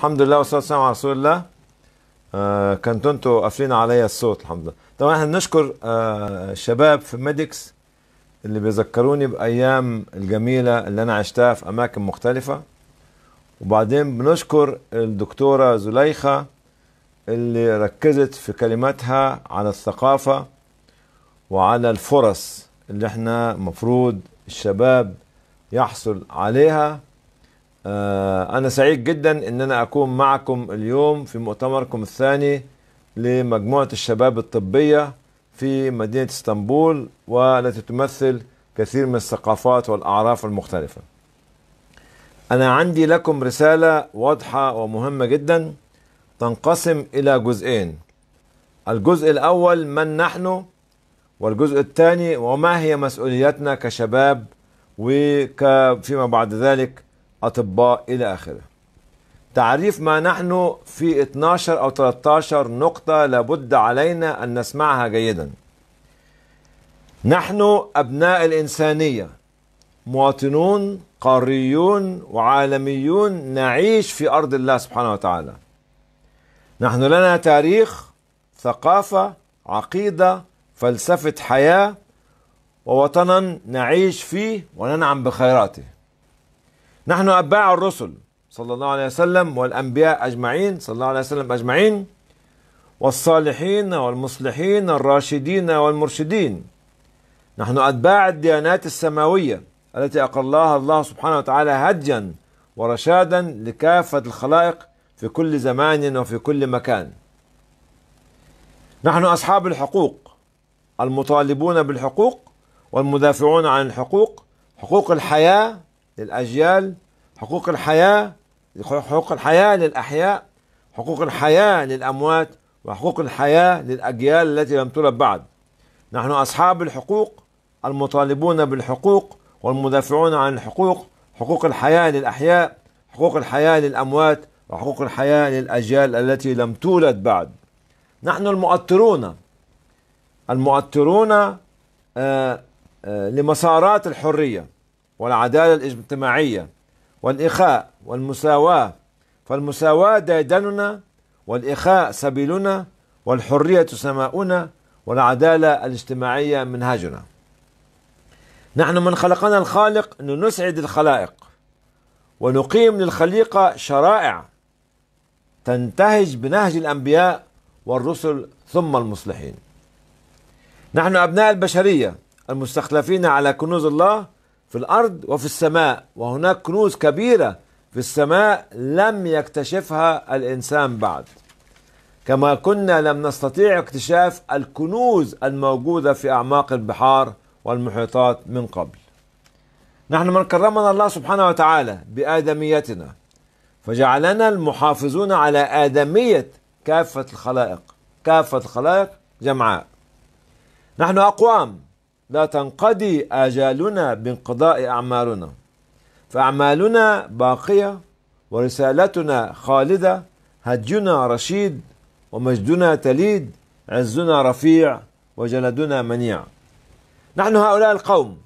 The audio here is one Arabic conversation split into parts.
الحمد لله والصلاه والسلام على رسول الله آه كنتوا انتوا قافلين عليا الصوت الحمد لله طبعا احنا بنشكر آه الشباب في ميديكس اللي بيذكروني بايام الجميله اللي انا عشتها في اماكن مختلفه وبعدين بنشكر الدكتوره زليخه اللي ركزت في كلماتها على الثقافه وعلى الفرص اللي احنا مفروض الشباب يحصل عليها آه، أنا سعيد جدا إن أنا أكون معكم اليوم في مؤتمركم الثاني لمجموعة الشباب الطبية في مدينة اسطنبول والتي تمثل كثير من الثقافات والأعراف المختلفة. أنا عندي لكم رسالة واضحة ومهمة جدا تنقسم إلى جزئين. الجزء الأول من نحن والجزء الثاني وما هي مسؤوليتنا كشباب وفيما بعد ذلك اطباء الى اخره تعريف ما نحن في 12 او 13 نقطه لابد علينا ان نسمعها جيدا نحن ابناء الانسانيه مواطنون قاريون وعالميون نعيش في ارض الله سبحانه وتعالى نحن لنا تاريخ ثقافه عقيده فلسفه حياه ووطنا نعيش فيه وننعم بخيراته نحن أتباع الرسل صلى الله عليه وسلم والأنبياء أجمعين صلى الله عليه وسلم أجمعين والصالحين والمصلحين الراشدين والمرشدين نحن أتباع الديانات السماوية التي أقلها الله سبحانه وتعالى هديا ورشادا لكافة الخلائق في كل زمان وفي كل مكان نحن أصحاب الحقوق المطالبون بالحقوق والمدافعون عن الحقوق حقوق الحياة للأجيال حقوق الحياة حقوق الحياة للأحياء حقوق الحياة للأموات وحقوق الحياة للأجيال التي لم تولد بعد نحن أصحاب الحقوق المطالبون بالحقوق والمدافعون عن الحقوق حقوق الحياة للأحياء حقوق الحياة للأموات وحقوق الحياة للأجيال التي لم تولد بعد نحن المؤطرون المؤطرون آه، آه، لمسارات الحريه والعدالة الاجتماعية والإخاء والمساواة فالمساواة ديدننا والإخاء سبيلنا والحرية سماؤنا والعدالة الاجتماعية منهجنا نحن من خلقنا الخالق نسعد الخلائق ونقيم للخليقة شرائع تنتهج بنهج الأنبياء والرسل ثم المصلحين نحن أبناء البشرية المستخلفين على كنوز الله في الارض وفي السماء وهناك كنوز كبيره في السماء لم يكتشفها الانسان بعد كما كنا لم نستطيع اكتشاف الكنوز الموجوده في اعماق البحار والمحيطات من قبل نحن من كرمنا الله سبحانه وتعالى بادميتنا فجعلنا المحافظون على ادميه كافه الخلائق كافه الخلائق جمعاء نحن اقوام لا تنقضي آجالنا بانقضاء أعمالنا فأعمالنا باقية ورسالتنا خالدة هدينا رشيد ومجدنا تليد عزنا رفيع وجلدنا منيع نحن هؤلاء القوم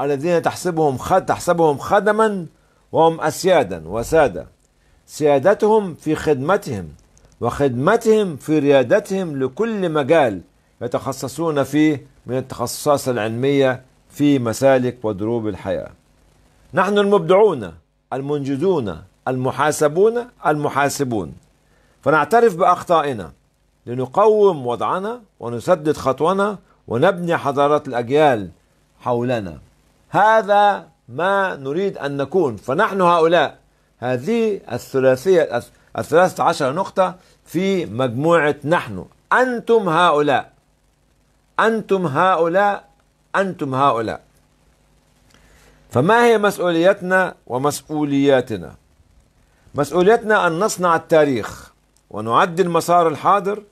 الذين تحسبهم خد تحسبهم خدما وهم أسيادا وسادة سيادتهم في خدمتهم وخدمتهم في ريادتهم لكل مجال يتخصصون فيه من التخصصات العلمية في مسالك ودروب الحياة نحن المبدعون المنجزون المحاسبون المحاسبون فنعترف بأخطائنا لنقوم وضعنا ونسدد خطونا ونبني حضارات الأجيال حولنا هذا ما نريد أن نكون فنحن هؤلاء هذه الثلاثية الثلاثة عشر نقطة في مجموعة نحن أنتم هؤلاء أنتم هؤلاء أنتم هؤلاء فما هي مسؤوليتنا ومسؤولياتنا مسؤوليتنا أن نصنع التاريخ ونعدل مسار الحاضر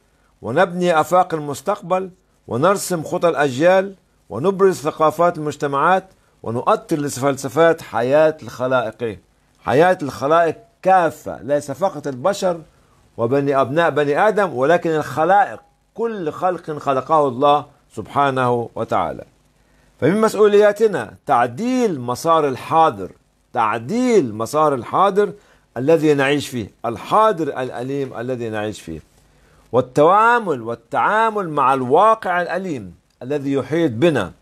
ونبني آفاق المستقبل ونرسم خطى الأجيال ونبرز ثقافات المجتمعات ونؤطر لفلسفات حياة الخلائق حياة الخلائق كافة ليس فقط البشر وبني أبناء بني آدم ولكن الخلائق كل خلق خلقه الله سبحانه وتعالى فمن مسؤولياتنا تعديل مسار الحاضر تعديل مسار الحاضر الذي نعيش فيه الحاضر الأليم الذي نعيش فيه والتوامل والتعامل مع الواقع الأليم الذي يحيط بنا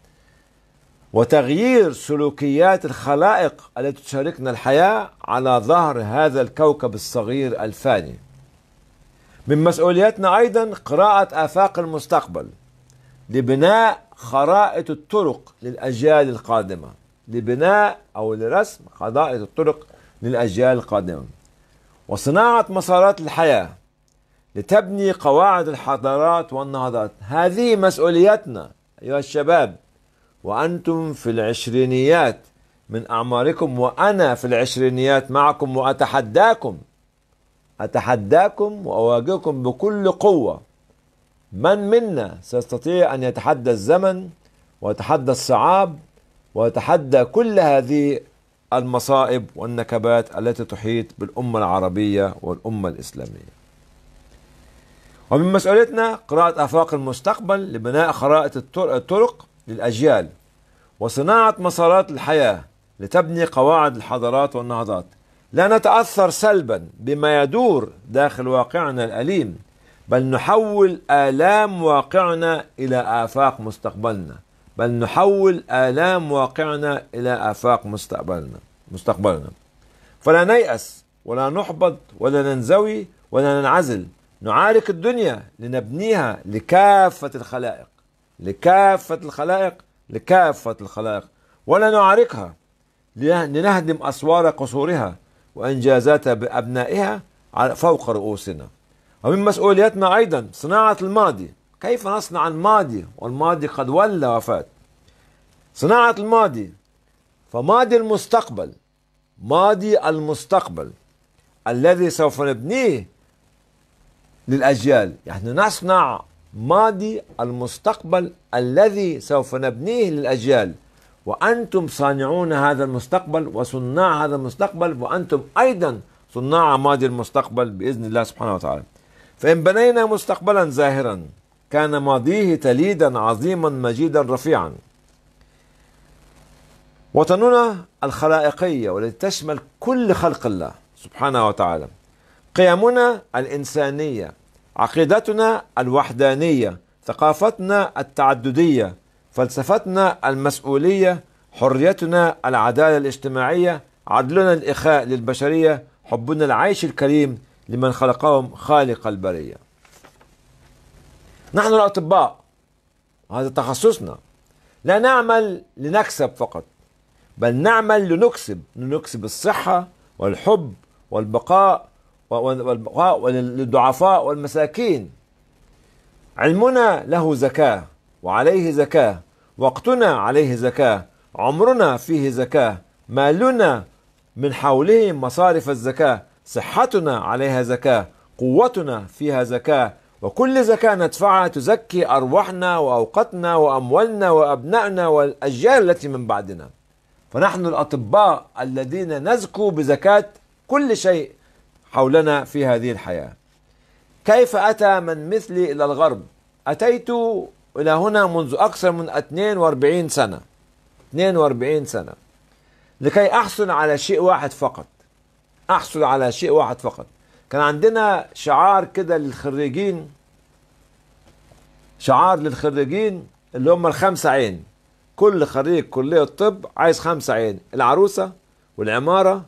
وتغيير سلوكيات الخلائق التي تشاركنا الحياة على ظهر هذا الكوكب الصغير الفاني من مسؤولياتنا أيضا قراءة آفاق المستقبل لبناء خرائط الطرق للأجيال القادمة لبناء أو لرسم خرائط الطرق للأجيال القادمة وصناعة مسارات الحياة لتبني قواعد الحضارات والنهضات هذه مسؤوليتنا أيها الشباب وأنتم في العشرينيات من أعماركم وأنا في العشرينيات معكم وأتحداكم أتحداكم وأواجهكم بكل قوة من منا سيستطيع أن يتحدى الزمن ويتحدى الصعاب ويتحدى كل هذه المصائب والنكبات التي تحيط بالأمة العربية والأمة الإسلامية ومن مسؤوليتنا قراءة آفاق المستقبل لبناء خرائط الطرق للأجيال وصناعة مسارات الحياة لتبني قواعد الحضارات والنهضات لا نتأثر سلبا بما يدور داخل واقعنا الأليم بل نحول آلام واقعنا إلى آفاق مستقبلنا بل نحول آلام واقعنا إلى آفاق مستقبلنا مستقبلنا فلا نيأس ولا نحبط ولا ننزوي ولا ننعزل نعارك الدنيا لنبنيها لكافة الخلائق لكافة الخلائق لكافة الخلائق ولا نعاركها لنهدم أسوار قصورها وإنجازات أبنائها فوق رؤوسنا ومن مسؤوليتنا أيضا صناعة الماضي كيف نصنع الماضي والماضي قد ولى وفات صناعة الماضي فماضي المستقبل ماضي المستقبل الذي سوف نبنيه للأجيال يعني نصنع ماضي المستقبل الذي سوف نبنيه للأجيال وأنتم صانعون هذا المستقبل وصناع هذا المستقبل وأنتم أيضا صناع ماضي المستقبل بإذن الله سبحانه وتعالى فإن بنينا مستقبلا زاهرا كان ماضيه تليدا عظيما مجيدا رفيعا وطننا الخلائقية والتي تشمل كل خلق الله سبحانه وتعالى قيمنا الإنسانية عقيدتنا الوحدانية ثقافتنا التعددية فلسفتنا المسؤولية حريتنا العدالة الاجتماعية عدلنا الإخاء للبشرية حبنا العيش الكريم لمن خلقهم خالق البرية نحن الأطباء هذا تخصصنا لا نعمل لنكسب فقط بل نعمل لنكسب لنكسب الصحة والحب والبقاء والبقاء للضعفاء والمساكين علمنا له زكاة وعليه زكاة وقتنا عليه زكاة عمرنا فيه زكاة مالنا من حولهم مصارف الزكاة صحتنا عليها زكاة قوتنا فيها زكاة وكل زكاة ندفعها تزكي أرواحنا وأوقاتنا وأموالنا وأبنائنا والأجيال التي من بعدنا فنحن الأطباء الذين نزكو بزكاة كل شيء حولنا في هذه الحياة كيف أتى من مثلي إلى الغرب أتيت إلى هنا منذ أكثر من 42 سنة 42 سنة لكي أحصل على شيء واحد فقط احصل على شيء واحد فقط كان عندنا شعار كده للخريجين شعار للخريجين اللي هم الخمسة عين كل خريج كلية الطب عايز خمسة عين العروسة والعمارة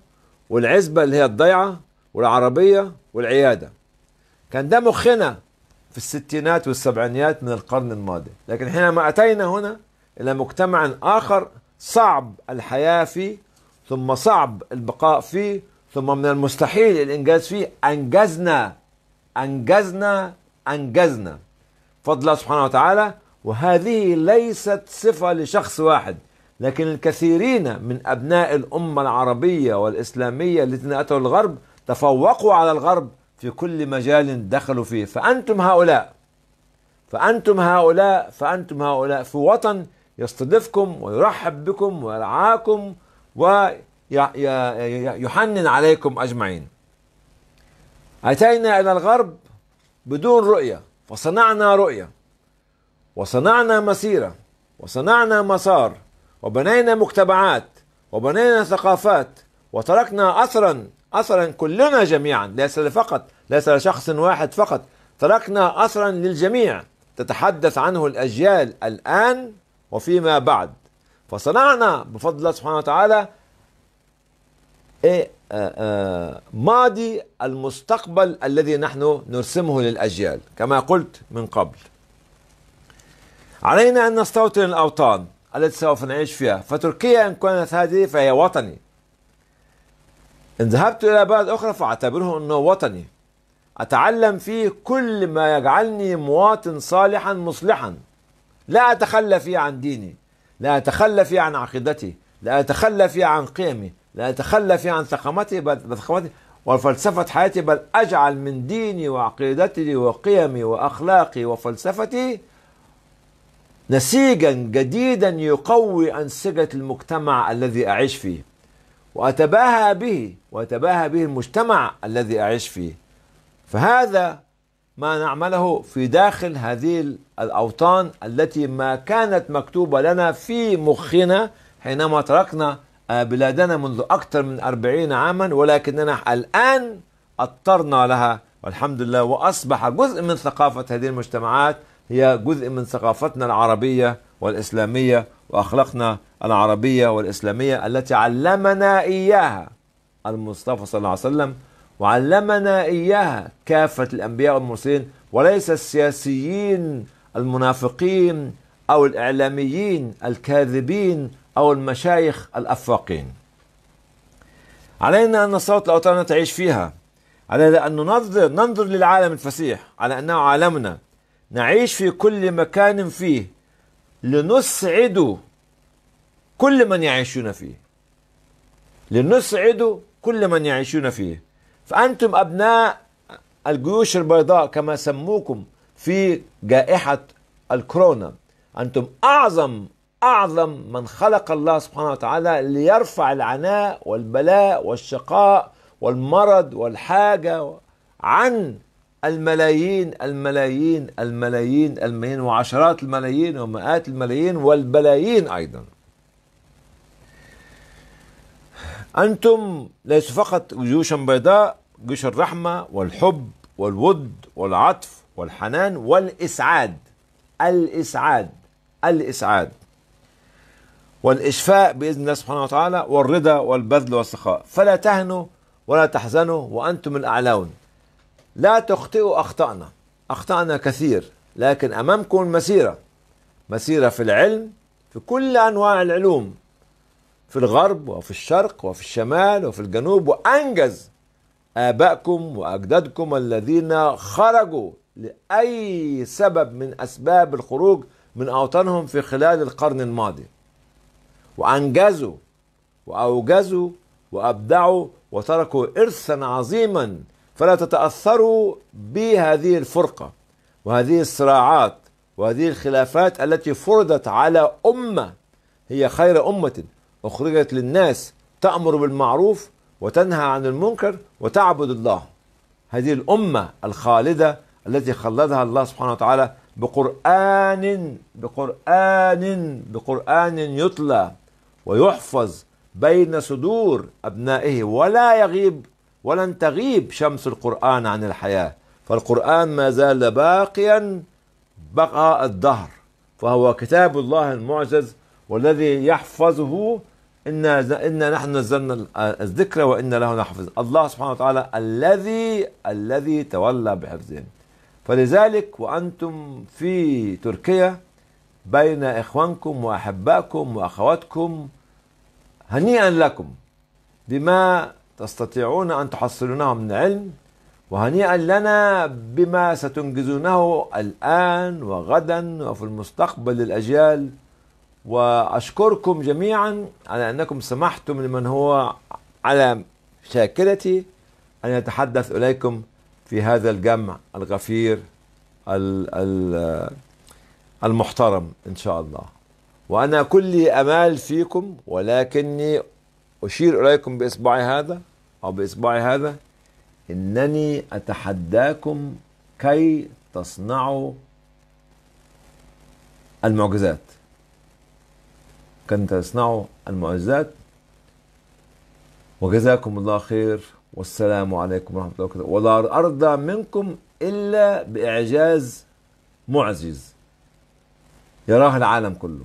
والعزبة اللي هي الضيعة والعربية والعيادة كان ده مخنا في الستينات والسبعينيات من القرن الماضي لكن حينما أتينا هنا إلى مجتمع آخر صعب الحياة فيه ثم صعب البقاء فيه ثم من المستحيل الإنجاز فيه أنجزنا أنجزنا أنجزنا فضل الله سبحانه وتعالى وهذه ليست صفة لشخص واحد لكن الكثيرين من أبناء الأمة العربية والإسلامية الذين أتوا الغرب تفوقوا على الغرب في كل مجال دخلوا فيه فأنتم هؤلاء فأنتم هؤلاء فأنتم هؤلاء في وطن يستضيفكم ويرحب بكم ويرعاكم ويرعاكم يحنن عليكم أجمعين أتينا إلى الغرب بدون رؤية فصنعنا رؤية وصنعنا مسيرة وصنعنا مسار وبنينا مجتمعات وبنينا ثقافات وتركنا أثرا أثرا كلنا جميعا ليس فقط ليس لشخص واحد فقط تركنا أثرا للجميع تتحدث عنه الأجيال الآن وفيما بعد فصنعنا بفضل الله سبحانه وتعالى إيه آه، آه، ماضي المستقبل الذي نحن نرسمه للأجيال كما قلت من قبل علينا أن نستوطن الأوطان التي سوف نعيش فيها فتركيا إن كانت هذه فهي وطني إن ذهبت إلى بلد أخرى فأعتبره أنه وطني أتعلم فيه كل ما يجعلني مواطن صالحا مصلحا لا أتخلى فيه عن ديني لا أتخلى فيه عن عقيدتي لا أتخلى فيه عن قيمي لا أتخلى عن ثقمتي بل ثقمتي وفلسفة حياتي بل أجعل من ديني وعقيدتي وقيمي وأخلاقي وفلسفتي نسيجا جديدا يقوي أنسجة المجتمع الذي أعيش فيه وأتباهى به وأتباهى به المجتمع الذي أعيش فيه فهذا ما نعمله في داخل هذه الأوطان التي ما كانت مكتوبة لنا في مخنا حينما تركنا آه، بلادنا منذ أكثر من أربعين عاما ولكننا الآن أضطرنا لها والحمد لله وأصبح جزء من ثقافة هذه المجتمعات هي جزء من ثقافتنا العربية والإسلامية وأخلاقنا العربية والإسلامية التي علمنا إياها المصطفى صلى الله عليه وسلم وعلمنا إياها كافة الأنبياء والمرسلين وليس السياسيين المنافقين أو الإعلاميين الكاذبين أو المشايخ الأفاقين علينا أن نصوت الأوطان تعيش فيها علينا أن ننظر ننظر للعالم الفسيح على أنه عالمنا نعيش في كل مكان فيه لنسعد كل من يعيشون فيه لنسعد كل من يعيشون فيه فأنتم أبناء الجيوش البيضاء كما سموكم في جائحة الكورونا أنتم أعظم أعظم من خلق الله سبحانه وتعالى ليرفع العناء والبلاء والشقاء والمرض والحاجة عن الملايين الملايين الملايين الملايين وعشرات الملايين ومئات الملايين والبلايين أيضا أنتم ليس فقط جيوشا بيضاء جيوش الرحمة والحب والود والعطف والحنان والإسعاد الإسعاد الإسعاد والإشفاء بإذن الله سبحانه وتعالى والرضا والبذل والسخاء فلا تهنوا ولا تحزنوا وأنتم الأعلون لا تخطئوا أخطأنا أخطأنا كثير لكن أمامكم مسيرة مسيرة في العلم في كل أنواع العلوم في الغرب وفي الشرق وفي الشمال وفي الجنوب وأنجز آبائكم وأجدادكم الذين خرجوا لأي سبب من أسباب الخروج من أوطانهم في خلال القرن الماضي وأنجزوا وأوجزوا وأبدعوا وتركوا إرثا عظيما فلا تتأثروا بهذه الفرقة وهذه الصراعات وهذه الخلافات التي فرضت على أمة هي خير أمة أخرجت للناس تأمر بالمعروف وتنهى عن المنكر وتعبد الله هذه الأمة الخالدة التي خلدها الله سبحانه وتعالى بقرآن بقرآن بقرآن يتلى ويحفظ بين صدور أبنائه ولا يغيب ولن تغيب شمس القرآن عن الحياة فالقرآن ما زال باقيا بقاء الدهر فهو كتاب الله المعجز والذي يحفظه إنا إنا نحن نزلنا الذكر وإنا له نحفظ الله سبحانه وتعالى الذي الذي تولى بحفظهم فلذلك وأنتم في تركيا بين إخوانكم وأحبائكم وأخواتكم هنيئا لكم بما تستطيعون أن تحصلونه من علم وهنيئا لنا بما ستنجزونه الآن وغدا وفي المستقبل للأجيال وأشكركم جميعا على أنكم سمحتم لمن هو على شاكلتي أن يتحدث إليكم في هذا الجمع الغفير المحترم إن شاء الله وأنا كلي أمال فيكم ولكني أشير إليكم بإصبعي هذا أو بإصبعي هذا إنني أتحداكم كي تصنعوا المعجزات كي تصنعوا المعجزات وجزاكم الله خير والسلام عليكم ورحمة الله وبركاته ولا أرضى منكم إلا بإعجاز معجز يراه العالم كله